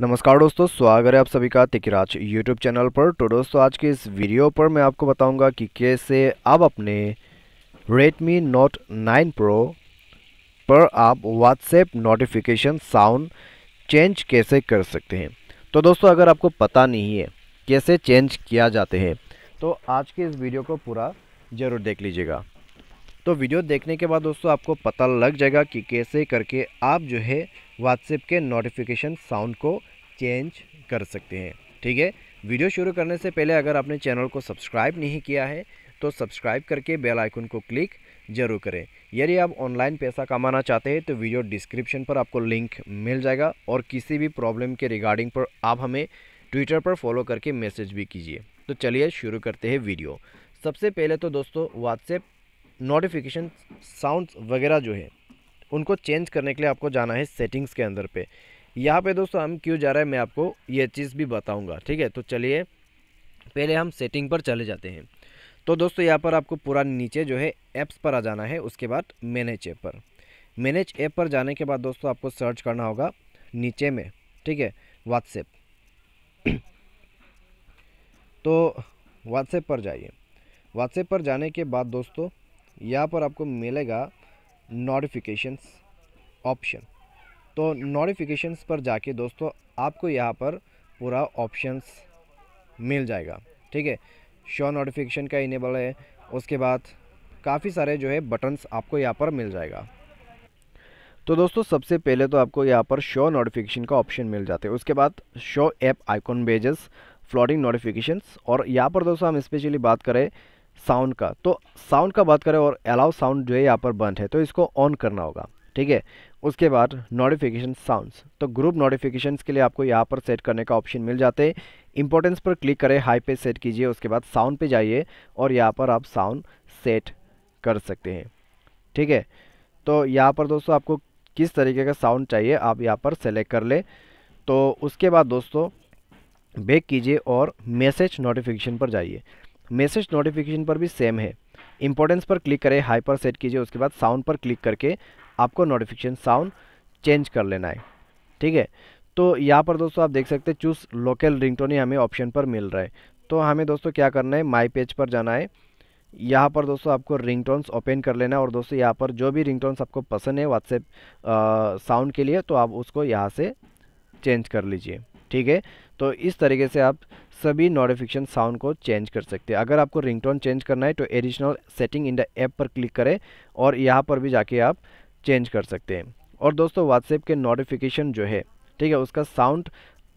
नमस्कार दोस्तों स्वागत है आप सभी का तिकराज यूट्यूब चैनल पर तो दोस्तों आज के इस वीडियो पर मैं आपको बताऊंगा कि कैसे आप अपने Redmi Note 9 Pro पर आप WhatsApp नोटिफिकेशन साउंड चेंज कैसे कर सकते हैं तो दोस्तों अगर आपको पता नहीं है कैसे चेंज किया जाते हैं तो आज के इस वीडियो को पूरा ज़रूर देख लीजिएगा तो वीडियो देखने के बाद दोस्तों आपको पता लग जाएगा कि कैसे करके आप जो है व्हाट्सएप के नोटिफिकेशन साउंड को चेंज कर सकते हैं ठीक है वीडियो शुरू करने से पहले अगर आपने चैनल को सब्सक्राइब नहीं किया है तो सब्सक्राइब करके बेल आइकन को क्लिक जरूर करें यदि आप ऑनलाइन पैसा कमाना चाहते हैं तो वीडियो डिस्क्रिप्शन पर आपको लिंक मिल जाएगा और किसी भी प्रॉब्लम के रिगार्डिंग पर आप हमें ट्विटर पर फॉलो करके मैसेज भी कीजिए तो चलिए शुरू करते हैं वीडियो सबसे पहले तो दोस्तों व्हाट्सएप नोटिफिकेशन साउंड वगैरह जो है उनको चेंज करने के लिए आपको जाना है सेटिंग्स के अंदर पे यहाँ पे दोस्तों हम क्यों जा रहे हैं मैं आपको ये चीज़ भी बताऊँगा ठीक है तो चलिए पहले हम सेटिंग पर चले जाते हैं तो दोस्तों यहाँ पर आपको पूरा नीचे जो है ऐप्स पर आ जाना है उसके बाद मैनेज ऐप पर मैनेज ऐप पर जाने के बाद दोस्तों आपको सर्च करना होगा नीचे में ठीक है व्हाट्सएप तो व्हाट्सएप पर जाइए व्हाट्सएप पर जाने के बाद दोस्तों यहाँ पर आपको मिलेगा नोटिफिकेशंस ऑप्शन तो नोटिफिकेशंस पर जाके दोस्तों आपको यहाँ पर पूरा ऑप्शंस मिल जाएगा ठीक है शो नोटिफिकेशन का इनेबल है उसके बाद काफ़ी सारे जो है बटन्स आपको यहाँ पर मिल जाएगा तो दोस्तों सबसे पहले तो आपको यहाँ पर शो नोटिफिकेशन का ऑप्शन मिल जाता है उसके बाद show app icon badges floating notifications और यहाँ पर दोस्तों हम स्पेशली बात करें साउंड का तो साउंड का बात करें और अलाउ साउंड जो है यहाँ पर बंद है तो इसको ऑन करना होगा ठीक है उसके बाद नोटिफिकेशन साउंड्स तो ग्रुप नोटिफिकेशंस के लिए आपको यहाँ पर सेट करने का ऑप्शन मिल जाते हैं इंपॉर्टेंस पर क्लिक करें हाई पे सेट कीजिए उसके बाद साउंड पे जाइए और यहाँ पर आप साउंड सेट कर सकते हैं ठीक है तो यहाँ पर दोस्तों आपको किस तरीके का साउंड चाहिए आप यहाँ पर सेलेक्ट कर ले तो उसके बाद दोस्तों बेक कीजिए और मैसेज नोटिफिकेशन पर जाइए मैसेज नोटिफिकेशन पर भी सेम है इंपॉर्टेंस पर क्लिक करें हाई पर सेट कीजिए उसके बाद साउंड पर क्लिक करके आपको नोटिफिकेशन साउंड चेंज कर लेना है ठीक है तो यहाँ पर दोस्तों आप देख सकते हैं चूज लोकल रिंगटोन ही हमें ऑप्शन पर मिल रहा है तो हमें दोस्तों क्या करना है माई पेज पर जाना है यहाँ पर दोस्तों आपको रिंग ओपन कर लेना है और दोस्तों यहाँ पर जो भी रिंग आपको पसंद है व्हाट्सएप साउंड के लिए तो आप उसको यहाँ से चेंज कर लीजिए ठीक है तो इस तरीके से आप सभी नोटिफिकेशन साउंड को चेंज कर सकते हैं अगर आपको रिंगटोन चेंज करना है तो additional setting in the app पर क्लिक करें और यहाँ पर भी जाके आप चेंज कर सकते हैं और दोस्तों व्हाट्सएप के नोटिफिकेशन जो है ठीक है उसका साउंड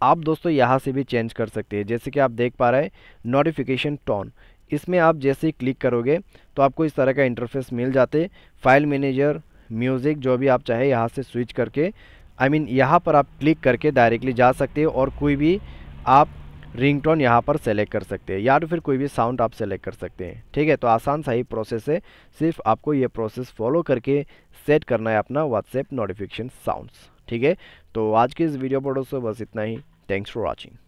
आप दोस्तों यहाँ से भी चेंज कर सकते हैं जैसे कि आप देख पा रहे हैं नोटिफिकेशन टोन इसमें आप जैसे ही क्लिक करोगे तो आपको इस तरह का इंटरफेस मिल जाते फाइल मैनेजर म्यूज़िक जो भी आप चाहे यहाँ से स्विच करके आई मीन यहाँ पर आप क्लिक करके डायरेक्टली जा सकते हो और कोई भी आप रिंग टोन यहाँ पर सेलेक्ट कर सकते हैं या तो फिर कोई भी साउंड आप सेलेक्ट कर सकते हैं ठीक है तो आसान सा ही प्रोसेस है सिर्फ आपको ये प्रोसेस फॉलो करके सेट करना है अपना व्हाट्सएप नोटिफिकेशन साउंड्स ठीक है तो आज के इस वीडियो पर दोस्तों बस इतना ही थैंक्स फॉर वॉचिंग